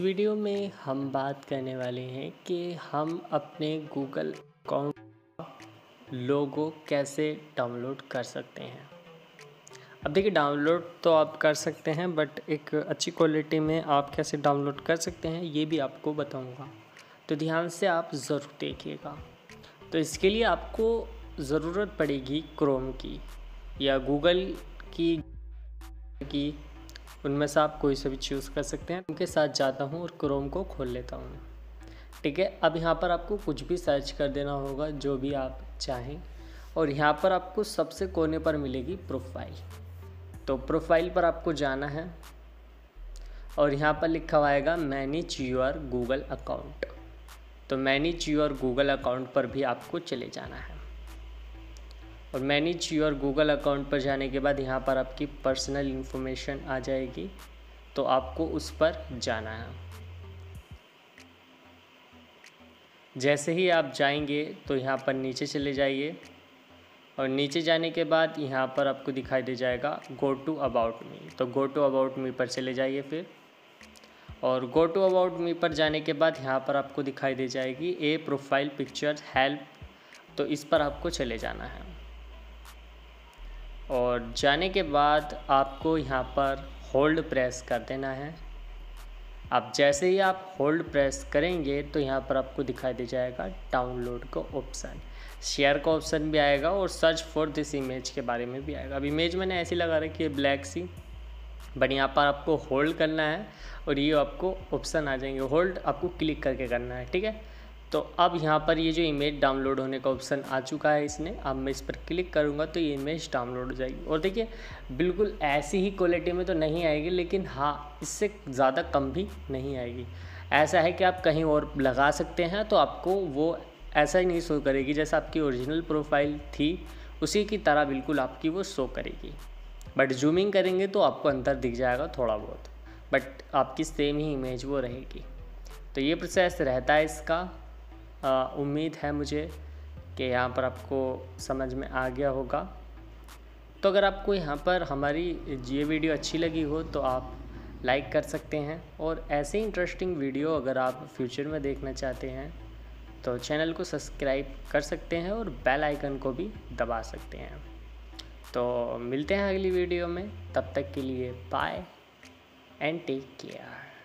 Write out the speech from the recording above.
video में हम बात करने वाले हैं कि हम अपने गूगल अकाउंट का लोगो कैसे डाउनलोड कर सकते हैं अब देखिए डाउनलोड तो आप कर सकते हैं बट एक अच्छी क्वालिटी में आप कैसे डाउनलोड कर सकते हैं ये भी आपको बताऊंगा तो ध्यान से आप ज़रूर देखिएगा तो इसके लिए आपको ज़रूरत पड़ेगी क्रोम की या गूगल की की उनमें से आप कोई से भी चूज़ कर सकते हैं उनके साथ जाता हूँ और क्रोम को खोल लेता हूँ ठीक है अब यहाँ पर आपको कुछ भी सर्च कर देना होगा जो भी आप चाहें और यहाँ पर आपको सबसे कोने पर मिलेगी प्रोफाइल तो प्रोफाइल पर आपको जाना है और यहाँ पर लिखा हुआ आएगा मैनेज योर गूगल अकाउंट तो मैनेज योर गूगल अकाउंट पर भी आपको चले जाना है और मैनेज योर गूगल अकाउंट पर जाने के बाद यहाँ पर आपकी पर्सनल इन्फॉर्मेशन आ जाएगी तो आपको उस पर जाना है जैसे ही आप जाएंगे तो यहाँ पर नीचे चले जाइए और नीचे जाने के बाद यहाँ पर आपको दिखाई दे जाएगा गो टू अबाउट मी तो गो टू अबाउट मी पर चले जाइए फिर और गो टू अबाउट मी पर जाने के बाद यहाँ पर आपको दिखाई दे जाएगी ए प्रोफाइल पिक्चर हेल्प तो इस पर आपको चले जाना है और जाने के बाद आपको यहाँ पर होल्ड प्रेस कर देना है अब जैसे ही आप होल्ड प्रेस करेंगे तो यहाँ पर आपको दिखाई दे जाएगा डाउनलोड का ऑप्शन शेयर का ऑप्शन भी आएगा और सर्च फॉर दिस इमेज के बारे में भी आएगा अब इमेज मैंने ऐसी लगा रखी है ब्लैक सी बट यहाँ पर आपको होल्ड करना है और ये आपको ऑप्शन आ जाएंगे होल्ड आपको क्लिक करके करना है ठीक है तो अब यहाँ पर ये जो इमेज डाउनलोड होने का ऑप्शन आ चुका है इसने अब मैं इस पर क्लिक करूँगा तो ये इमेज डाउनलोड हो जाएगी और देखिए बिल्कुल ऐसी ही क्वालिटी में तो नहीं आएगी लेकिन हाँ इससे ज़्यादा कम भी नहीं आएगी ऐसा है कि आप कहीं और लगा सकते हैं तो आपको वो ऐसा ही नहीं शो करेगी जैसा आपकी ओरिजिनल प्रोफाइल थी उसी की तरह बिल्कुल आपकी वो शो करेगी बट जूमिंग करेंगे तो आपको अंतर दिख जाएगा थोड़ा बहुत बट आपकी सेम ही इमेज वो रहेगी तो ये प्रोसेस रहता है इसका उम्मीद है मुझे कि यहाँ पर आपको समझ में आ गया होगा तो अगर आपको यहाँ पर हमारी ये वीडियो अच्छी लगी हो तो आप लाइक कर सकते हैं और ऐसे इंटरेस्टिंग वीडियो अगर आप फ्यूचर में देखना चाहते हैं तो चैनल को सब्सक्राइब कर सकते हैं और बेल आइकन को भी दबा सकते हैं तो मिलते हैं अगली वीडियो में तब तक के लिए बाय एंड टेक केयर